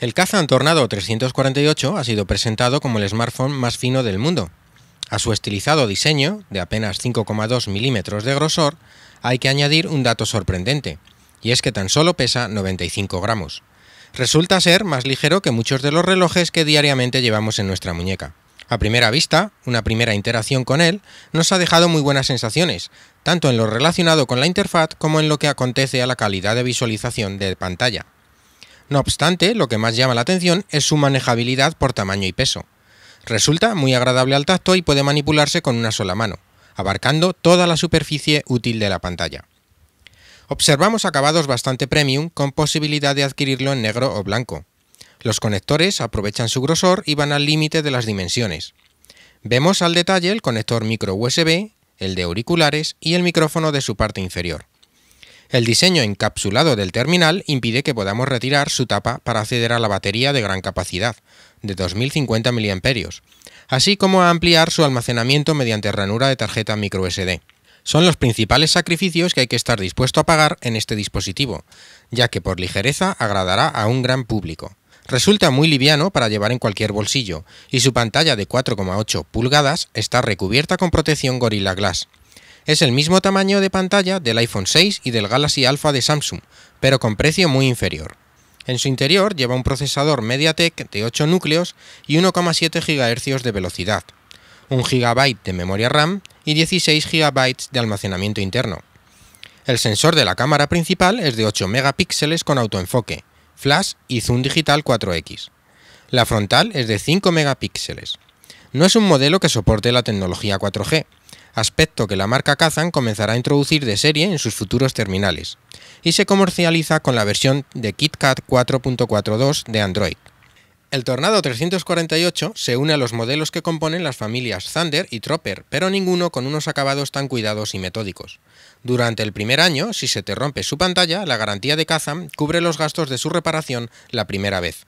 El caza Tornado 348 ha sido presentado como el smartphone más fino del mundo. A su estilizado diseño, de apenas 5,2 milímetros de grosor, hay que añadir un dato sorprendente, y es que tan solo pesa 95 gramos. Resulta ser más ligero que muchos de los relojes que diariamente llevamos en nuestra muñeca. A primera vista, una primera interacción con él nos ha dejado muy buenas sensaciones, tanto en lo relacionado con la interfaz como en lo que acontece a la calidad de visualización de pantalla. No obstante, lo que más llama la atención es su manejabilidad por tamaño y peso. Resulta muy agradable al tacto y puede manipularse con una sola mano, abarcando toda la superficie útil de la pantalla. Observamos acabados bastante premium con posibilidad de adquirirlo en negro o blanco. Los conectores aprovechan su grosor y van al límite de las dimensiones. Vemos al detalle el conector micro USB, el de auriculares y el micrófono de su parte inferior. El diseño encapsulado del terminal impide que podamos retirar su tapa para acceder a la batería de gran capacidad, de 2050 mAh, así como a ampliar su almacenamiento mediante ranura de tarjeta microSD. Son los principales sacrificios que hay que estar dispuesto a pagar en este dispositivo, ya que por ligereza agradará a un gran público. Resulta muy liviano para llevar en cualquier bolsillo, y su pantalla de 4,8 pulgadas está recubierta con protección Gorilla Glass, es el mismo tamaño de pantalla del iPhone 6 y del Galaxy Alpha de Samsung, pero con precio muy inferior. En su interior lleva un procesador MediaTek de 8 núcleos y 1,7 GHz de velocidad, 1 GB de memoria RAM y 16 GB de almacenamiento interno. El sensor de la cámara principal es de 8 megapíxeles con autoenfoque, flash y zoom digital 4X. La frontal es de 5 megapíxeles. No es un modelo que soporte la tecnología 4G, aspecto que la marca Kazan comenzará a introducir de serie en sus futuros terminales, y se comercializa con la versión de KitKat 4.42 de Android. El Tornado 348 se une a los modelos que componen las familias Thunder y Tropper, pero ninguno con unos acabados tan cuidados y metódicos. Durante el primer año, si se te rompe su pantalla, la garantía de Kazan cubre los gastos de su reparación la primera vez.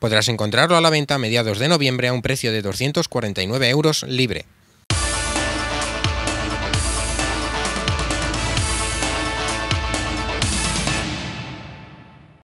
Podrás encontrarlo a la venta a mediados de noviembre a un precio de 249 euros libre.